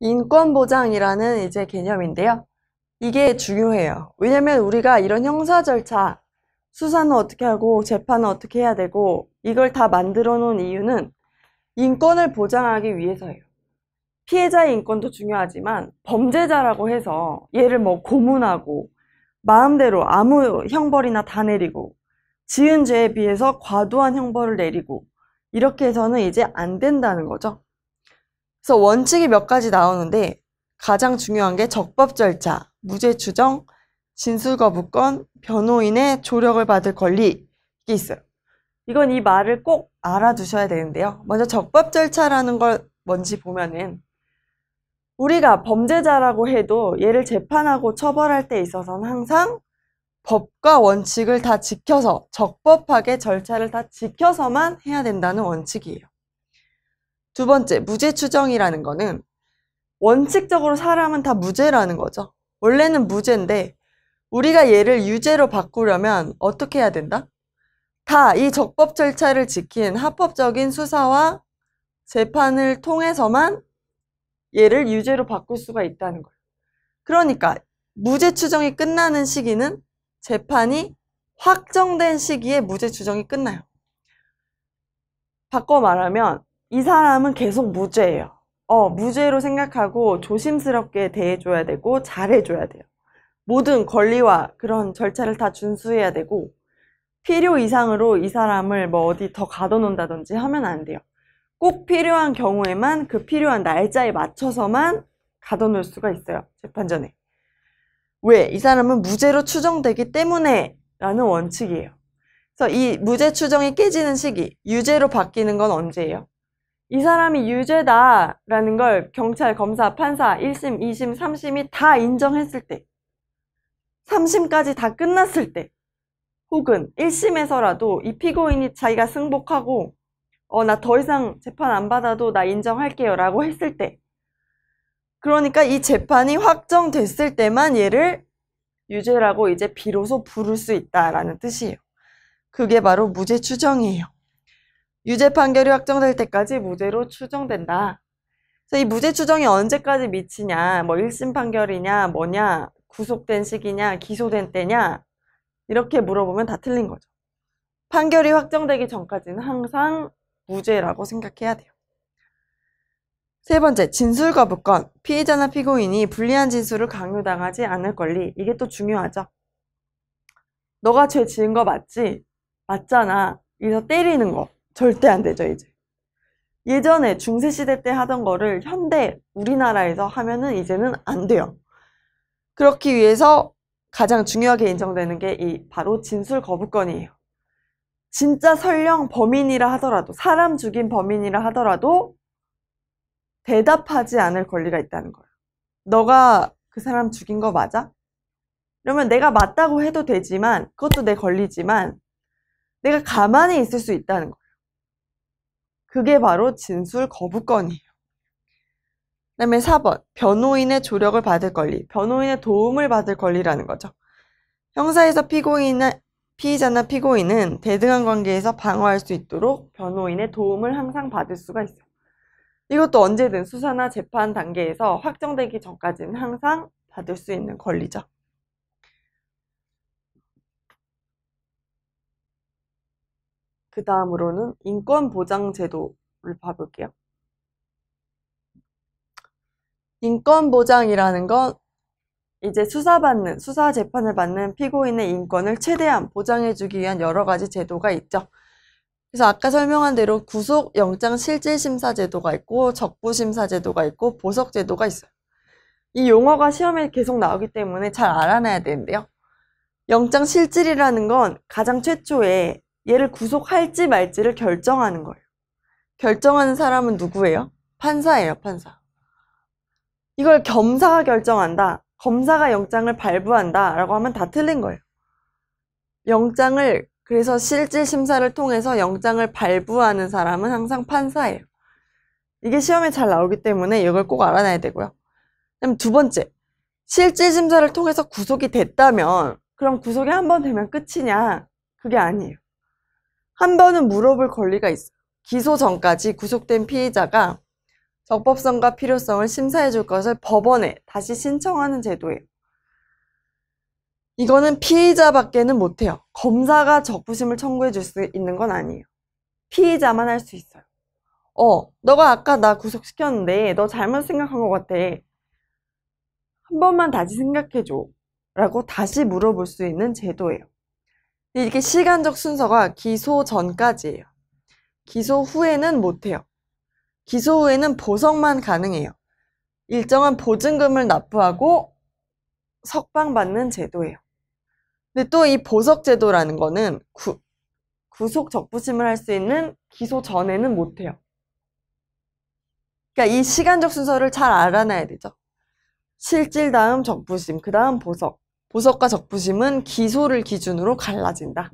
인권보장이라는 이제 개념인데요. 이게 중요해요. 왜냐면 우리가 이런 형사 절차, 수사는 어떻게 하고 재판은 어떻게 해야 되고 이걸 다 만들어 놓은 이유는 인권을 보장하기 위해서예요. 피해자의 인권도 중요하지만 범죄자라고 해서 얘를 뭐 고문하고 마음대로 아무 형벌이나 다 내리고 지은 죄에 비해서 과도한 형벌을 내리고 이렇게 해서는 이제 안 된다는 거죠. 그래서 원칙이 몇 가지 나오는데 가장 중요한 게 적법 절차, 무죄 추정, 진술 거부권, 변호인의 조력을 받을 권리 이게 있어요. 이건 이 말을 꼭 알아두셔야 되는데요. 먼저 적법 절차라는 걸 뭔지 보면은 우리가 범죄자라고 해도 얘를 재판하고 처벌할 때 있어서는 항상 법과 원칙을 다 지켜서 적법하게 절차를 다 지켜서만 해야 된다는 원칙이에요. 두 번째, 무죄 추정이라는 거는 원칙적으로 사람은 다 무죄라는 거죠. 원래는 무죄인데 우리가 얘를 유죄로 바꾸려면 어떻게 해야 된다? 다 이 적법 절차를 지킨 합법적인 수사와 재판을 통해서만 얘를 유죄로 바꿀 수가 있다는 거예요. 그러니까 무죄 추정이 끝나는 시기는 재판이 확정된 시기에 무죄 추정이 끝나요. 바꿔 말하면 이 사람은 계속 무죄예요. 어, 무죄로 생각하고 조심스럽게 대해줘야 되고 잘해줘야 돼요. 모든 권리와 그런 절차를 다 준수해야 되고 필요 이상으로 이 사람을 뭐 어디 더 가둬놓는다든지 하면 안 돼요. 꼭 필요한 경우에만 그 필요한 날짜에 맞춰서만 가둬놓을 수가 있어요. 재판전에. 왜? 이 사람은 무죄로 추정되기 때문에 라는 원칙이에요. 그래서 이 무죄 추정이 깨지는 시기, 유죄로 바뀌는 건 언제예요? 이 사람이 유죄다라는 걸 경찰, 검사, 판사, 1심, 2심, 3심이 다 인정했을 때, 3심까지 다 끝났을 때, 혹은 1심에서라도 이 피고인이 자기가 승복하고, 어, 나 더 이상 재판 안 받아도 나 인정할게요 라고 했을 때, 그러니까 이 재판이 확정됐을 때만 얘를 유죄라고 이제 비로소 부를 수 있다라는 뜻이에요. 그게 바로 무죄 추정이에요. 유죄 판결이 확정될 때까지 무죄로 추정된다. 그래서 이 무죄 추정이 언제까지 미치냐, 뭐 1심 판결이냐, 뭐냐, 구속된 시기냐, 기소된 때냐, 이렇게 물어보면 다 틀린 거죠. 판결이 확정되기 전까지는 항상 무죄라고 생각해야 돼요. 세 번째, 진술 거부권. 피해자나 피고인이 불리한 진술을 강요당하지 않을 권리. 이게 또 중요하죠. 너가 죄 지은 거 맞지? 맞잖아. 이래서 때리는 거. 절대 안 되죠, 이제. 예전에 중세시대 때 하던 거를 현대 우리나라에서 하면은 이제는 안 돼요. 그렇기 위해서 가장 중요하게 인정되는 게 이 바로 진술 거부권이에요. 진짜 설령 범인이라 하더라도, 사람 죽인 범인이라 하더라도 대답하지 않을 권리가 있다는 거예요. 너가 그 사람 죽인 거 맞아? 그러면 내가 맞다고 해도 되지만, 그것도 내 권리지만, 내가 가만히 있을 수 있다는 거예요. 그게 바로 진술 거부권이에요. 그 다음에 4번 변호인의 조력을 받을 권리, 변호인의 도움을 받을 권리라는 거죠. 형사에서 피고인의 피의자나 피고인은 대등한 관계에서 방어할 수 있도록 변호인의 도움을 항상 받을 수가 있어요. 이것도 언제든 수사나 재판 단계에서 확정되기 전까지는 항상 받을 수 있는 권리죠. 그 다음으로는 인권보장제도를 봐볼게요. 인권보장이라는 건 이제 수사받는, 수사 재판을 받는 피고인의 인권을 최대한 보장해주기 위한 여러 가지 제도가 있죠. 그래서 아까 설명한 대로 구속영장 실질심사 제도가 있고 적부심사 제도가 있고 보석 제도가 있어요. 이 용어가 시험에 계속 나오기 때문에 잘 알아놔야 되는데요. 영장 실질이라는 건 가장 최초에 얘를 구속할지 말지를 결정하는 거예요. 결정하는 사람은 누구예요? 판사예요, 판사. 이걸 검사가 결정한다, 검사가 영장을 발부한다 라고 하면 다 틀린 거예요. 영장을, 그래서 실질 심사를 통해서 영장을 발부하는 사람은 항상 판사예요. 이게 시험에 잘 나오기 때문에 이걸 꼭 알아놔야 되고요. 그럼 두 번째, 실질 심사를 통해서 구속이 됐다면, 그럼 구속이 한 번 되면 끝이냐? 그게 아니에요. 한 번은 물어볼 권리가 있어. 요 기소 전까지 구속된 피의자가 적법성과 필요성을 심사해 줄 것을 법원에 다시 신청하는 제도예요. 이거는 피의자밖에는 못해요. 검사가 적부심을 청구해 줄 수 있는 건 아니에요. 피의자만 할 수 있어요. 어, 너가 아까 나 구속시켰는데 너 잘못 생각한 것 같아. 한 번만 다시 생각해줘. 라고 다시 물어볼 수 있는 제도예요. 이게 시간적 순서가 기소 전까지예요. 기소 후에는 못해요. 기소 후에는 보석만 가능해요. 일정한 보증금을 납부하고 석방받는 제도예요. 근데 또 이 보석 제도라는 거는 구, 구속 적부심을 할 수 있는 기소 전에는 못해요. 그러니까 이 시간적 순서를 잘 알아놔야 되죠. 실질 다음 적부심, 그 다음 보석. 보석과 적부심은 기소를 기준으로 갈라진다.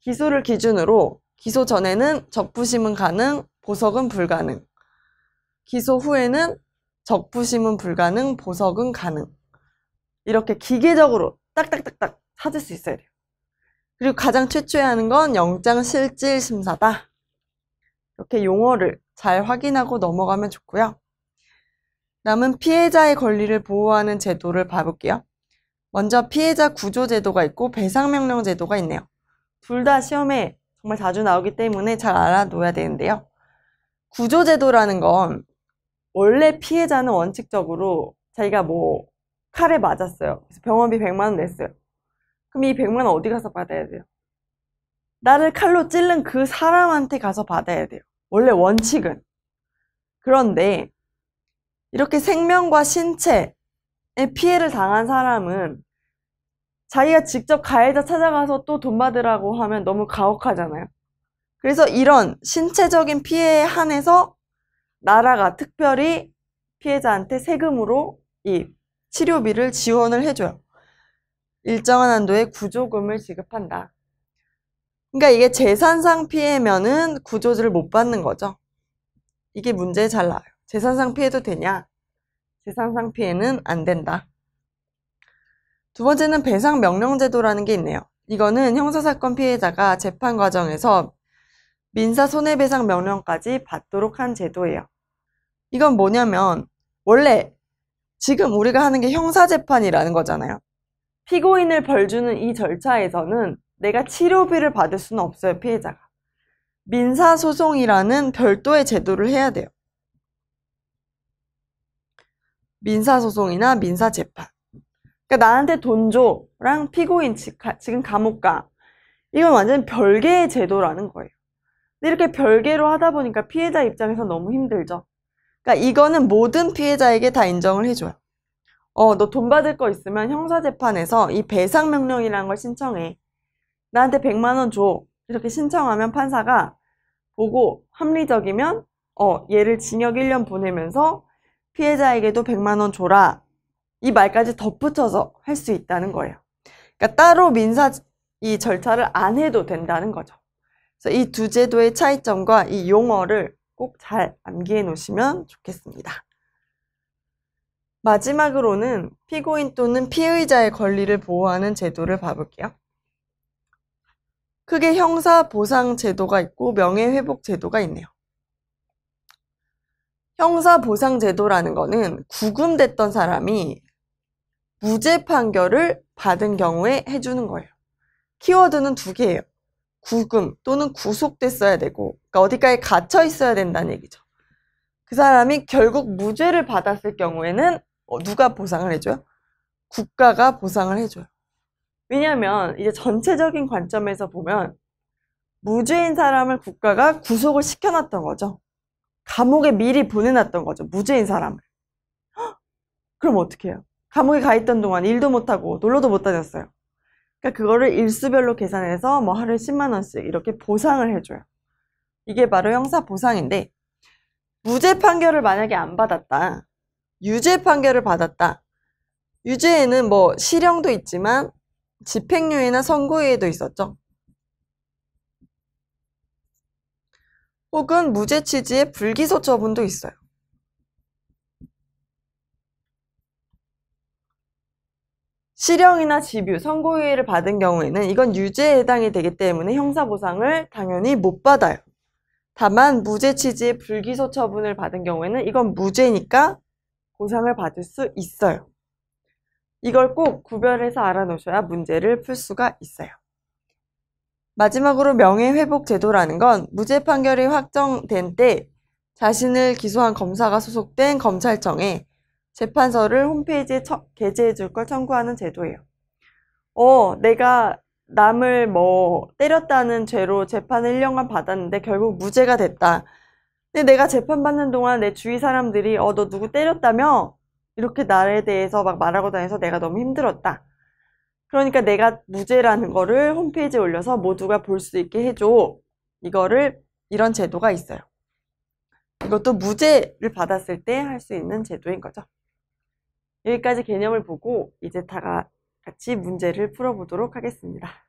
기소를 기준으로 기소 전에는 적부심은 가능, 보석은 불가능. 기소 후에는 적부심은 불가능, 보석은 가능. 이렇게 기계적으로 딱딱딱딱 찾을 수 있어야 돼요. 그리고 가장 최초에 하는 건 영장 실질 심사다. 이렇게 용어를 잘 확인하고 넘어가면 좋고요. 남은 피해자의 권리를 보호하는 제도를 봐볼게요. 먼저 피해자 구조 제도가 있고 배상명령 제도가 있네요. 둘 다 시험에 정말 자주 나오기 때문에 잘 알아둬야 되는데요. 구조 제도라는 건 원래 피해자는 원칙적으로 자기가 뭐 칼에 맞았어요. 그래서 병원비 100만 원 냈어요. 그럼 이 100만 원 어디 가서 받아야 돼요? 나를 칼로 찔른 그 사람한테 가서 받아야 돼요. 원래 원칙은. 그런데 이렇게 생명과 신체에 피해를 당한 사람은 자기가 직접 가해자 찾아가서 또 돈 받으라고 하면 너무 가혹하잖아요. 그래서 이런 신체적인 피해에 한해서 나라가 특별히 피해자한테 세금으로 이 치료비를 지원을 해줘요. 일정한 한도의 구조금을 지급한다. 그러니까 이게 재산상 피해면은 구조를 못 받는 거죠. 이게 문제잘 나와요. 재산상 피해도 되냐? 재산상 피해는 안 된다. 두 번째는 배상 명령제도라는 게 있네요. 이거는 형사사건 피해자가 재판 과정에서 민사 손해배상 명령까지 받도록 한 제도예요. 이건 뭐냐면, 원래 지금 우리가 하는 게 형사재판이라는 거잖아요. 피고인을 벌주는 이 절차에서는 내가 치료비를 받을 수는 없어요, 피해자가. 민사소송이라는 별도의 제도를 해야 돼요. 민사소송이나 민사재판. 그러니까 나한테 돈 줘랑 피고인 지금 감옥가 이건 완전 별개의 제도라는 거예요. 근데 이렇게 별개로 하다 보니까 피해자 입장에서 너무 힘들죠. 그러니까 이거는 모든 피해자에게 다 인정을 해줘요. 어, 너 돈 받을 거 있으면 형사재판에서 이 배상 명령이라는 걸 신청해. 나한테 100만 원 줘. 이렇게 신청하면 판사가 보고 합리적이면 어, 얘를 징역 1년 보내면서 피해자에게도 100만 원 줘라. 이 말까지 덧붙여서 할 수 있다는 거예요. 그러니까 따로 민사 이 절차를 안 해도 된다는 거죠. 그래서 이두 제도의 차이점과 이 용어를 꼭 잘 암기해 놓으시면 좋겠습니다. 마지막으로는 피고인 또는 피의자의 권리를 보호하는 제도를 봐볼게요. 크게 형사 보상 제도가 있고 명예회복 제도가 있네요. 형사 보상 제도라는 거는 구금됐던 사람이 무죄 판결을 받은 경우에 해주는 거예요. 키워드는 두 개예요. 구금 또는 구속됐어야 되고 그러니까 어디까지 갇혀 있어야 된다는 얘기죠. 그 사람이 결국 무죄를 받았을 경우에는 어, 누가 보상을 해줘요? 국가가 보상을 해줘요. 왜냐하면 이제 전체적인 관점에서 보면 무죄인 사람을 국가가 구속을 시켜놨던 거죠. 감옥에 미리 보내놨던 거죠. 무죄인 사람을. 그럼 어떻게 해요? 감옥에 가 있던 동안 일도 못하고 놀러도 못 다녔어요. 그러니까 그거를 일수별로 계산해서 뭐 하루에 10만원씩 이렇게 보상을 해줘요. 이게 바로 형사 보상인데, 무죄 판결을 만약에 안 받았다. 유죄 판결을 받았다. 유죄에는 뭐 실형도 있지만 집행유예나 선고유예도 있었죠. 혹은 무죄 취지의 불기소 처분도 있어요. 실형이나 집유, 선고유예를 받은 경우에는 이건 유죄에 해당이 되기 때문에 형사보상을 당연히 못 받아요. 다만 무죄 취지의 불기소 처분을 받은 경우에는 이건 무죄니까 보상을 받을 수 있어요. 이걸 꼭 구별해서 알아놓으셔야 문제를 풀 수가 있어요. 마지막으로 명예회복 제도라는 건 무죄 판결이 확정된 때 자신을 기소한 검사가 소속된 검찰청에 재판서를 홈페이지에 처, 게재해 줄 걸 청구하는 제도예요. 어, 내가 남을 뭐 때렸다는 죄로 재판을 1년간 받았는데 결국 무죄가 됐다. 근데 내가 재판받는 동안 내 주위 사람들이 어, 너 누구 때렸다며? 이렇게 나에 대해서 막 말하고 다녀서 내가 너무 힘들었다. 그러니까 내가 무죄라는 거를 홈페이지에 올려서 모두가 볼 수 있게 해줘. 이거를 이런 제도가 있어요. 이것도 무죄를 받았을 때 할 수 있는 제도인 거죠. 여기까지 개념을 보고 이제 다 같이 문제를 풀어보도록 하겠습니다.